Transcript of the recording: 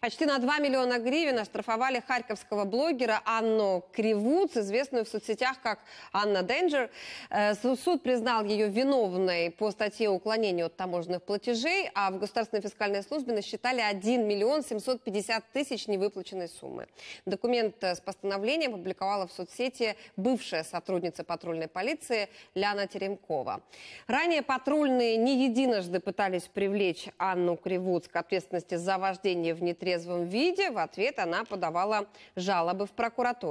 Почти на 2 миллиона гривен оштрафовали харьковского блогера Анну Кривуц, известную в соцсетях как Анна Денджер. Э, суд признал ее виновной по статье уклонения от таможенных платежей, а в Государственной фискальной службе насчитали 1 миллион 750 тысяч невыплаченной суммы. Документ э, с постановлением опубликовала в соцсети бывшая сотрудница патрульной полиции Ляна Теремкова. Ранее патрульные не единожды пытались привлечь Анну Кривуц к ответственности за вождение внутри нетрезвом виде, в ответ она подавала жалобы в прокуратуру.